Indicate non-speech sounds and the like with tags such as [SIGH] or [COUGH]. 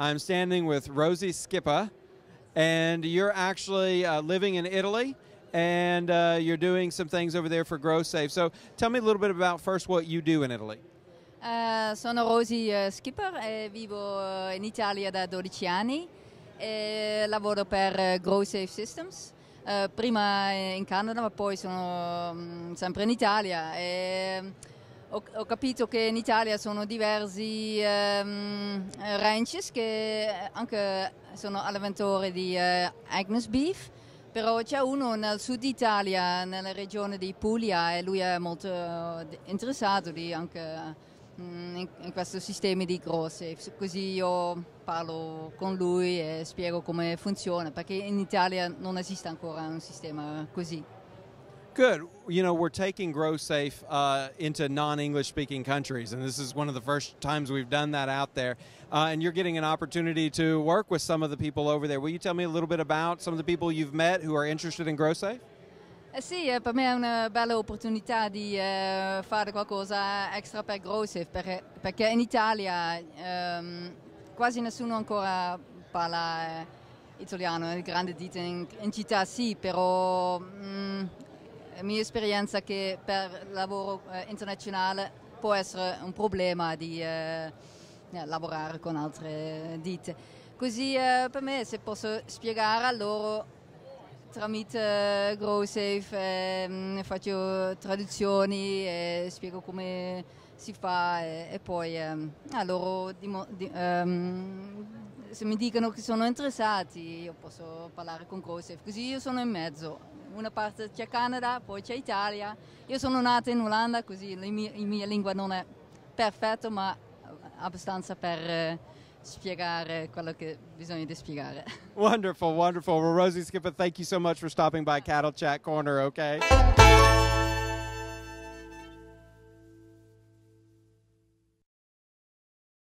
I'm standing with Rosie Skippa, and you're actually uh, living in Italy, and uh, you're doing some things over there for GrowSafe. So tell me a little bit about first what you do in Italy. Uh, sono Rosie uh, Skipper e vivo uh, in Italia da 12 anni e lavoro per uh, GrowSafe Systems. Uh, prima in Canada, ma poi sono um, sempre in Italia. E, ho, ho, capito che in Italia sono diversi ehm, ranches che anche sono allevatori di eh, Agnes Beef, però c'è uno nel sud Italia, nella regione di Puglia e lui è molto eh, interessato di anche, mm, in, in questo sistema di grow safe. Così io parlo con lui e spiego come funziona, perché in Italia non esiste ancora un sistema così. Good. You know, we're taking GrowSafe uh, into non-English speaking countries, and this is one of the first times we've done that out there. Uh, and you're getting an opportunity to work with some of the people over there. Will you tell me a little bit about some of the people you've met who are interested in GrowSafe? Eh sì, eh, per me è una bella opportunità di eh, fare qualcosa extra per GrowSafe, per, perché in Italia ehm, quasi nessuno ancora parla eh, italiano, grandi ditte in, in città sì, però... Mh, mm, mia esperienza che per lavoro eh, internazionale può essere un problema di eh, eh lavorare con altre ditte. Così eh, per me se posso spiegare a loro tramite eh, GrowSafe ehm, faccio traduzioni e spiego come si fa e, e poi ehm, a loro di, di, um, ehm, se mi dicono che sono interessati io posso parlare con CrossSafe, così io sono in mezzo. Una parte c'è Canada, poi c'è Italia. Io sono nata in Olanda, così la mia, la mia lingua non è perfetta, ma abbastanza per eh, spiegare quello che bisogna di spiegare. [LAUGHS] Wonderful, wonderful. Well, Rosie Skipper, thank you so much for stopping by Cattle Chat Corner, okay?